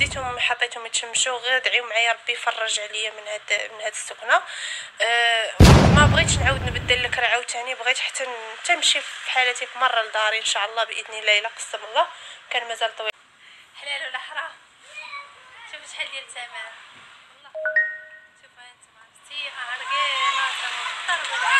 هزيتهم حطيتهم يتشمشوا غير دعيو معايا ربي يفرج عليا من هاد من هاد السكنه أه ما بغيتش نعاود نبدل لك راه عاوتاني بغيت حتى تمشي في حالتي في مره لداري ان شاء الله باذن الله الا قسم الله كان مازال طويل حلال ولا حرام شوف شحال ديال الثمن والله شوف ها انت ما عرفتي ما عرقينا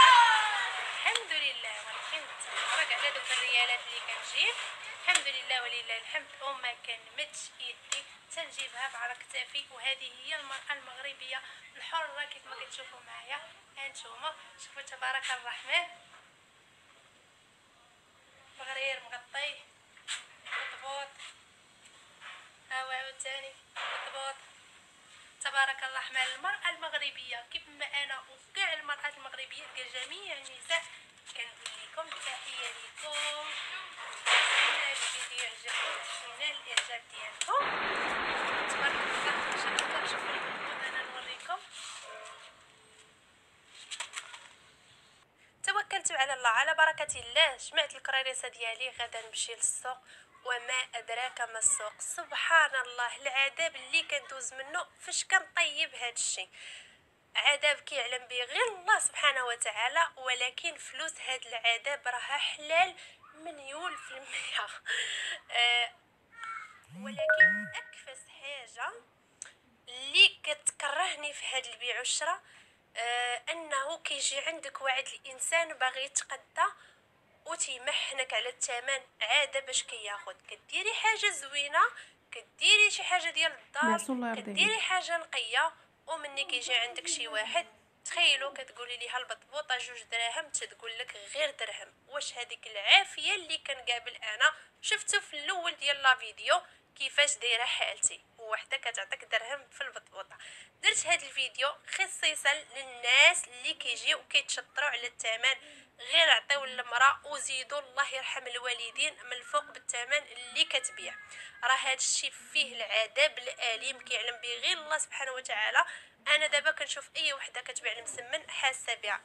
ديالات اللي كنجيب الحمد لله ولله الحمد وما كنمدش يدي تنجيبها على كتافي وهذه هي المرأة المغربية الحرة كيف ما كتشوفوا معايا هانتوما شوفوا تبارك الرحمن مغرير مغطي مضبوط هو عاوتاني مضبوط تبارك الرحمن المرأة المغربية كيف ما انا وكاع المرأة المغربية كجميع النساء كنقول لكم نتمنى الفيديو يعجبكم نتمنى الإعجاب ديالكم توكلت على الله على بركة الله جمعت الكراريسة ديالي غدا نمشي للسوق وما أدراك ما السوق سبحان الله العذاب اللي كندوز منه فاش كنطيب هاد الشيء عذاب كيعلم به غير الله سبحانه وتعالى ولكن فلوس هاد العذاب راها حلال مليون في المية أه ولكن أكفس حاجة اللي كتكرهني في هاد البيع والشراء أه أنه كيجي عندك وعد الإنسان باغي يتقدى وتيمحنك على الثمن عادة باش كياخد كي كديري حاجة زوينة كديري شي حاجة ديال الدار كديري حاجة نقية ومني كيجي عندك شي واحد تخيلوا كتقولي ليها البطبوطه جوج دراهم تتقول لك غير درهم واش هذيك العافيه اللي كنقابل انا شفتو في الاول ديال لا فيديو كيفاش دايره حالتي وحده كتعطيك درهم في البطبوطه درت هذا الفيديو خصيصا للناس اللي كيجيو كيتشطروا على الثمن غير عطيو للمراه وزيدوا الله يرحم الوالدين من فوق بالثمن اللي كتبيع راه هذا الشيء فيه العذاب الاليم كيعلم به غير الله سبحانه وتعالى انا دابا كنشوف اي وحده كتبيع المسمن حاسه بها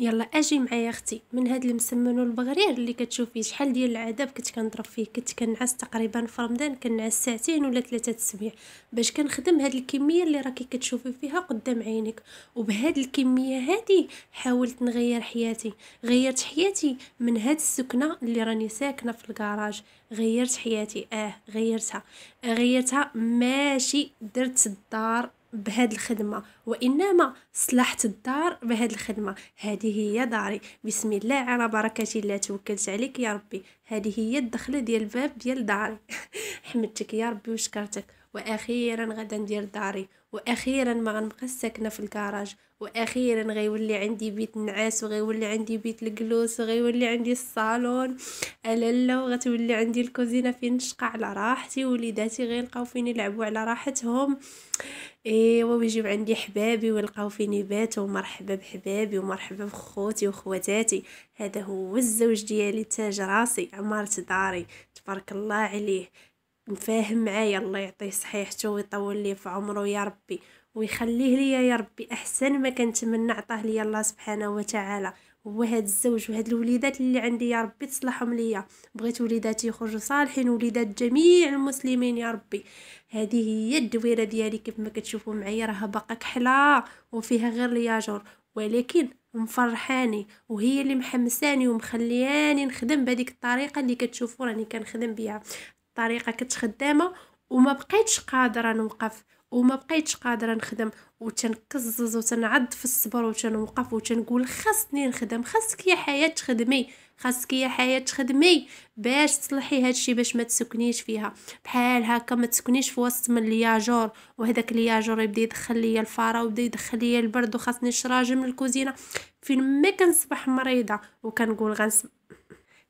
يلا اجي معايا اختي من هاد المسمن والبغرير اللي كتشوفي شحال ديال العذاب كنت كنضرب فيه كنت كنعس تقريبا في رمضان كنعس ساعتين ولا ثلاثه السبيع باش كنخدم هاد الكميه اللي راكي كتشوفي فيها قدام عينك وبهاد الكميه هادي حاولت نغير حياتي غيرت حياتي من هاد السكنه اللي راني ساكنه في الكراج غيرت حياتي اه غيرتها غيرتها ماشي درت الدار بهاد الخدمة وإنما صلحت الدار بهاد الخدمة هذه هي داري بسم الله على بركة الله توكلت عليك يا ربي هذه هي الدخلة ديال الباب ديال داري حمدتك يا ربي وشكرتك واخيرا غدا ندير داري واخيرا ما غنبقى ساكنه في الكراج واخيرا غيولي عندي بيت نعاس وغيولي عندي بيت الجلوس وغيولي عندي الصالون الالا وغتولي عندي الكوزينه فين نشقى على راحتي وليداتي غيلقاو فين يلعبوا على راحتهم ايوا ويجيو عندي حبابي ويلقاو فين يباتوا ومرحبا بحبابي ومرحبا بخوتي وخواتاتي هذا هو الزوج ديالي تاج راسي عمارة داري تبارك الله عليه مفاهم معايا الله يعطيه صحيحته ويطول لي في عمره يا ربي ويخليه ليا يا ربي احسن ما من عطاه ليا الله سبحانه وتعالى هو هاد الزوج وهاد الوليدات اللي عندي يا ربي تصلحهم ليا بغيت وليداتي يخرجوا صالحين وليدات جميع المسلمين يا ربي هذه هي الدويره ديالي كيف ما كتشوفوا معايا راها باقا كحله وفيها غير لياجور ولكن مفرحاني وهي اللي محمساني ومخلياني نخدم بهذيك الطريقه اللي كتشوفوا راني كنخدم بها الطريقه كنت خدامه وما بقيتش قادره نوقف وما بقيتش قادره نخدم وتنقزز وتنعد في الصبر وتنوقف وتنقول خاصني نخدم خاصك يا حياه تخدمي خاصك يا حياه تخدمي باش تصلحي هادشي باش ما تسكنيش فيها بحال هكا ما تسكنيش في وسط من الياجور وهذاك الياجور يبدا يدخل ليا الفاره ويبدا يدخل ليا البرد وخاصني شراجم الكوزينه فين ما كنصبح مريضه وكنقول غنس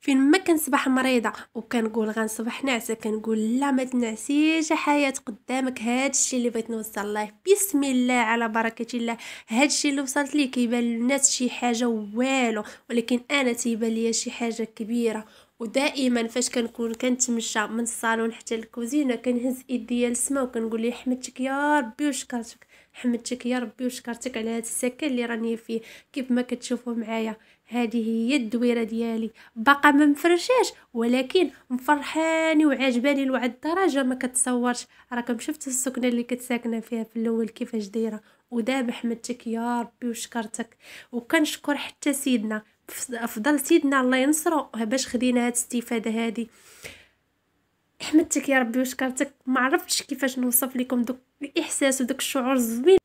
فين ما كنصبح مريضه وكنقول غنصبح ناعسه كنقول لا ما تنعسيش حياه قدامك هادشي اللي بغيت نوصل ليه بسم الله على بركه الله هادشي اللي وصلت ليه كيبان للناس شي حاجه والو ولكن انا تيبان ليا شي حاجه كبيره ودائما فاش كنكون كنتمشى من الصالون حتى الكوزينه كنهز ايديا للسما وكنقول ليه حمدتك يا ربي وشكرتك حمدتك يا ربي وشكرتك على هذا السكن اللي راني فيه كيف ما كتشوفوا معايا هذه هي الدويره ديالي باقا ما مفرشاش ولكن مفرحاني وعجباني لواحد الدرجه ما كتصورش راكم شفت السكنه اللي كنت ساكنه فيها في الاول كيفاش دايره ودابا حمدتك يا ربي وشكرتك وكنشكر حتى سيدنا افضل سيدنا الله ينصرو باش خدينا هاد الاستفاده هادي حمدتك يا ربي وشكرتك ما عرفتش كيفاش نوصف لكم دوك الاحساس ودوك الشعور الزوين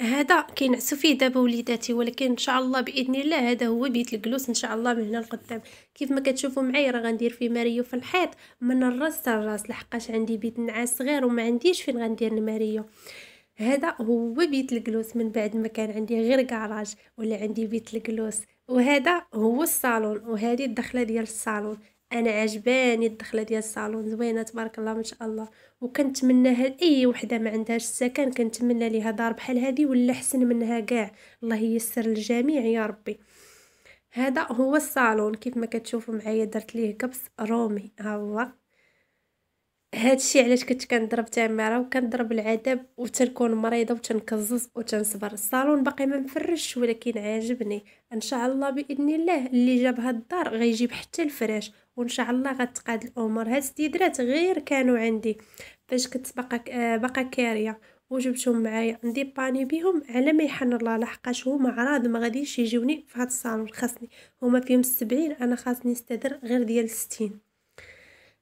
هذا كينعسو فيه دابا وليداتي ولكن ان شاء الله باذن الله هذا هو بيت الجلوس ان شاء الله من هنا لقدام كيف ما كتشوفوا معايا راه غندير فيه ماريو في الحيط من الراس للراس لحقاش عندي بيت نعاس صغير وما عنديش فين غندير الماريو هذا هو بيت الجلوس من بعد ما كان عندي غير كراج ولا عندي بيت الجلوس وهذا هو الصالون وهذه الدخله ديال الصالون انا عجباني الدخله ديال الصالون زوينه تبارك الله ما شاء الله وكنتمناها لاي وحده ما عندهاش السكن كنتمنى ليها دار بحال هذه ولا احسن منها كاع الله ييسر للجميع يا ربي هذا هو الصالون كيف ما كتشوفوا معايا درت ليه كبس رومي ها هو هادشي علاش كنت كنضرب تماره وكنضرب العذاب وتنكون مريضه وتنكزز وتنصبر الصالون باقي ما مفرش ولكن عاجبني ان شاء الله باذن الله اللي جاب هاد الدار غيجيب حتى الفراش وان شاء الله غتقاد الامور هاد السيدرات غير كانوا عندي فاش كنت باقا آه، باقا كاريه وجبتهم معايا ندير باني بيهم على ما يحن الله لحقاش هما عراض ما غاديش يجوني في هاد الصالون خاصني هما فيهم السبعين انا خاصني نستدر غير ديال ستين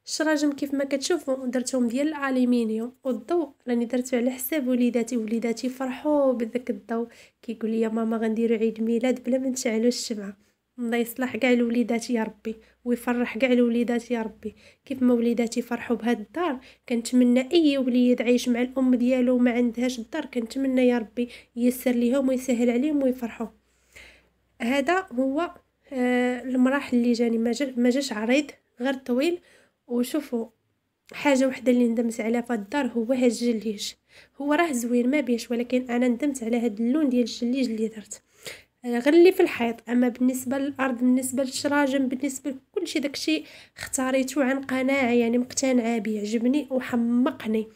الشراجم كيف ما كتشوفوا درتهم ديال الالومنيوم والضوء راني درتو على حساب وليداتي وليداتي فرحوا بذاك الضوء كيقول لي ماما غنديرو عيد ميلاد بلا ما نشعلو الشمعه الله يصلح كاع الوليدات يا ربي ويفرح كاع الوليدات يا ربي كيف ما وليداتي فرحوا بهاد الدار كنتمنى اي وليد عايش مع الام ديالو وما عندهاش الدار كنتمنى يا ربي ييسر ليهم ويسهل عليهم ويفرحوا هذا هو آه المراحل اللي جاني ما جاش عريض غير طويل وشوفوا حاجه وحده اللي ندمت عليها في الدار هو هاد الجليج هو راه زوين ما بيش ولكن انا ندمت على هاد اللون ديال الجليج اللي درت آه، غير اللي في الحيط اما بالنسبه للارض بالنسبه للشراجم بالنسبه لكلشي داكشي اختاريته عن قناعه يعني مقتنعه بيه عجبني وحمقني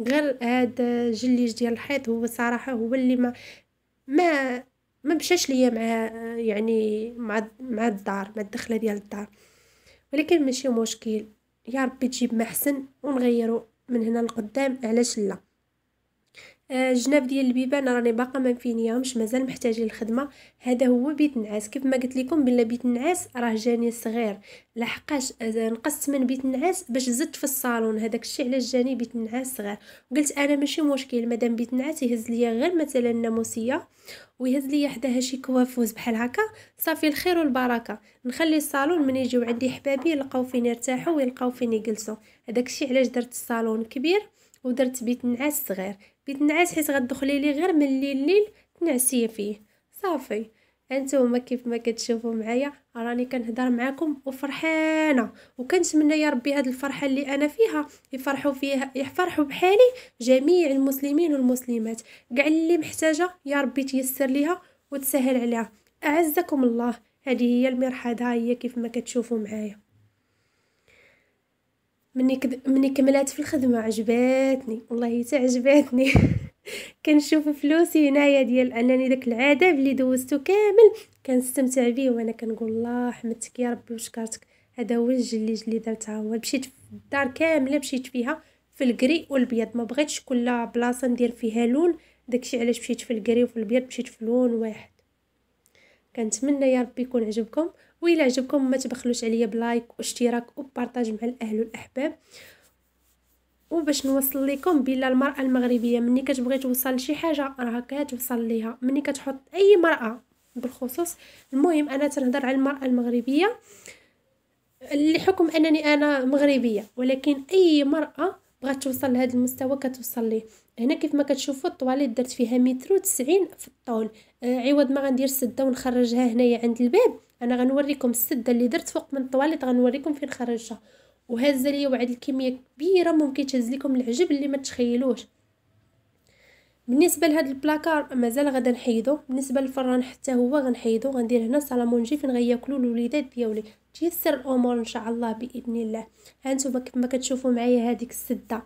غير هاد الجليج ديال الحيط هو صراحه هو اللي ما ما ما مشاش ليا مع يعني مع مع الدار مع الدخله ديال الدار ولكن ماشي مشكل يا ربي تجيب ما احسن ونغيرو من هنا لقدام علاش لا الجناب آه، ديال البيبان راني باقا ما فينيهمش مازال محتاجين الخدمه هذا هو بيت النعاس كيف ما قلت لكم بلا بيت النعاس راه جاني صغير لحقاش آه، نقصت من بيت النعاس باش زدت في الصالون هذاك الشيء علاش جاني بيت النعاس صغير قلت انا ماشي مشكل مادام بيت النعاس يهز ليا غير مثلا ناموسيه ويهز ليا حداها شي كوافوز بحال هكا صافي الخير والبركه نخلي الصالون من يجيو عندي حبابي يلقاو فين يرتاحوا ويلقاو فين يجلسوا هذاك الشيء علاش درت الصالون كبير ودرت بيت نعاس صغير بتنعس حيت غدخلي ليه غير من الليل الليل تنعسي فيه صافي انتوما كيف ما كتشوفوا معايا راني كنهضر معاكم وفرحانه وكنتمنى يا ربي هاد الفرحه اللي انا فيها يفرحوا فيها يفرحوا بحالي جميع المسلمين والمسلمات كاع اللي محتاجه يا ربي تيسر ليها وتسهل عليها اعزكم الله هذه هي المرحاض ها هي كيف ما كتشوفوا معايا مني كد... مني كملات في الخدمه عجباتني والله حتى عجباتني كنشوف فلوسي هنايا ديال انني داك العذاب اللي دوزتو كامل كنستمتع به وانا كنقول الله حمدتك يا ربي وشكرتك هذا هو الجليج اللي درتها هو مشيت في الدار كامله مشيت فيها في الكري والبيض ما بغيتش كل بلاصه ندير فيها لون داكشي علاش مشيت في الكري وفي البيض مشيت في لون واحد كنتمنى يا ربي يكون عجبكم وإلا عجبكم ما تبخلوش عليا بلايك واشتراك وبارطاج مع الأهل والأحباب وباش نوصل لكم بلا المرأة المغربية مني كتبغي توصل لشي حاجة راها كتوصل ليها مني كتحط أي مرأة بالخصوص المهم أنا تنهضر على المرأة المغربية لحكم أنني أنا مغربية ولكن أي مرأة بغات توصل لهذا المستوى كتوصل ليه هنا كيف ما كتشوفوا الطواليت درت فيها متر وتسعين في الطول آه عوض ما غندير سده ونخرجها هنايا عند الباب انا غنوريكم السده اللي درت فوق من الطواليت غنوريكم فين خرجتها وهازه ليا وعد الكميه كبيره ممكن تهز لكم العجب اللي ما تخيلوش بالنسبه لهاد البلاكار مازال غدا نحيدو بالنسبه للفران حتى هو غنحيدو غندير هنا سالامونجي فين غياكلو الوليدات ديالي تيسر الامور ان شاء الله باذن الله ها انتم كما كتشوفوا معايا هذيك السده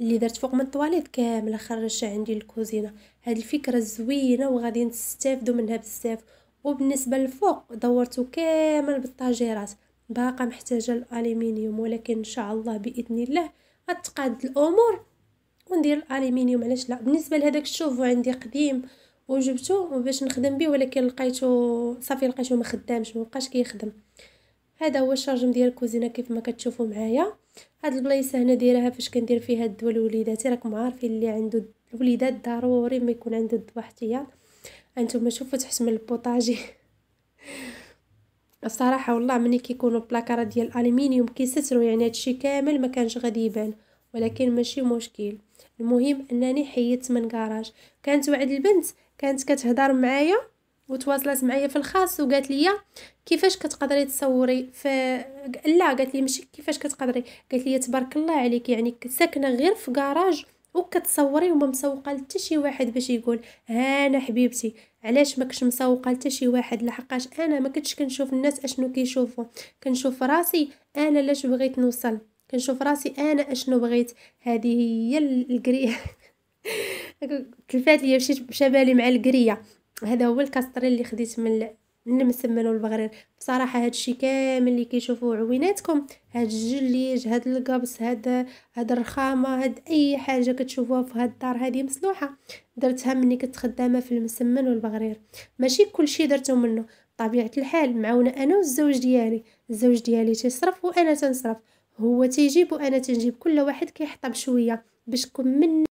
اللي درت فوق من الطواليت كامله خرجتها عندي للكوزينه هاد الفكره زوينه وغادي نستافدوا منها بزاف وبالنسبه للفوق دورته كامل بالطاجيرات باقا محتاجه الالومنيوم ولكن ان شاء الله باذن الله غتقاد الامور وندير الالومنيوم علاش لا بالنسبه لهذاك الشوفو عندي قديم وجبته باش نخدم به ولكن لقيته صافي لقيته ما خدامش ما بقاش كيخدم كي هذا هو الشارجم ديال الكوزينه كيف ما كتشوفوا معايا هاد البلايصه هنا دايرها فاش كندير فيها الدواء لوليداتي راكم عارفين اللي عنده الوليدات ضروري ما يكون عنده الدواء احتيال انتم شوفوا تحت من البوطاجي الصراحه والله ملي كيكونوا بلاكارا ديال الالومنيوم كيستروا يعني هادشي كامل ما كانش غادي يبان ولكن ماشي مشكل المهم انني حيدت من كراج كانت واحد البنت كانت كتهضر معايا وتواصلت معايا في الخاص وقالت لي كيفاش كتقدري تصوري ف لا قالت لي ماشي كيفاش كتقدري قالت لي تبارك الله عليك يعني ساكنه غير في كراج وكتصوري وما مسوقه لحتى شي واحد باش يقول هانا حبيبتي علاش ما كنتش مسوقه لحتى شي واحد لحقاش انا ما كنتش كنشوف الناس اشنو كيشوفوا كنشوف راسي انا لاش بغيت نوصل كنشوف راسي انا اشنو بغيت هذه هي القريه تلفات ليا مشيت بشبالي مع القريه هذا هو الكاستري اللي خديت من من المسمن والبغرير بصراحه هاد الشي كامل اللي كيشوفوه عويناتكم هاد الجليج هاد القبص هاد هاد الرخامه هاد اي حاجه كتشوفوها في هاد الدار هادي مسلوحه درتها مني كنت خدامه في المسمن والبغرير ماشي كلشي درته منه طبيعه الحال معاونه انا والزوج ديالي الزوج ديالي تيصرف وانا تنصرف هو تيجيب وانا تنجيب كل واحد كيحطب شويه باش كون من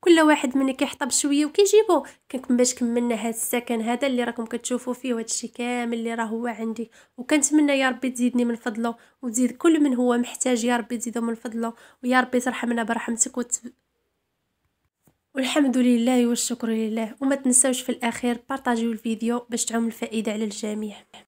كل واحد مني كيحطب شويه وكيجيبو كنكم باش كملنا هاد السكن هذا اللي راكم كتشوفوا فيه وهذا الشيء كامل اللي راه هو عندي وكنتمنى يا ربي تزيدني من فضله وتزيد كل من هو محتاج يا ربي تزيدو من فضله ويا ربي ترحمنا برحمتك وت... والحمد لله والشكر لله وما تنساوش في الاخير بارطاجيو الفيديو باش تعم الفائده على الجميع